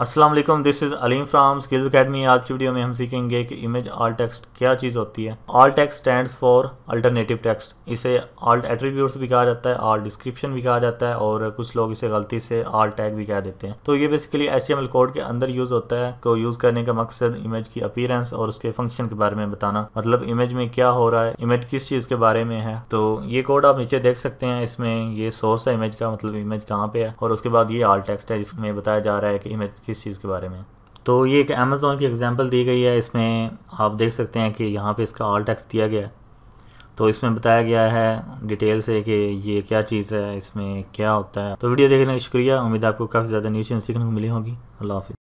Aslam this is Aleem from Skills Academy आज की video में हम सीखेंगे कि इमेज ऑल टेक्स्ट क्या चीज़ होती है alt text stands for alternative text इसे ऑल एट्रीब्यूट्स भी कहा जाता है ऑल डिस्क्रिप्शन भी कहा जाता है और कुछ लोग इसे गलती से ऑल टैग भी कह देते हैं तो ये बेसिकली एच कोड के अंदर यूज़ होता है तो यूज़ करने का मकसद इमेज की अपीरेंस और उसके फंक्शन के बारे में बताना मतलब इमेज में क्या हो रहा है इमेज किस चीज़ के बारे में है तो ये कोड आप नीचे देख सकते हैं इसमें ये सोर्स है इमेज का मतलब इमेज कहाँ पे है और उसके बाद ये ऑल टेक्स्ट है जिसमें बताया जा रहा है कि इमेज किस चीज़ के बारे में तो ये एक अमेज़ोन की एग्जांपल दी गई है इसमें आप देख सकते हैं कि यहाँ पे इसका ऑल टैक्स दिया गया है तो इसमें बताया गया है डिटेल से कि ये क्या चीज़ है इसमें क्या होता है तो वीडियो देखने का शुक्रिया उम्मीद आपको काफ़ी ज़्यादा न्यूज सीखने को मिली होगी अल्लाह हाफि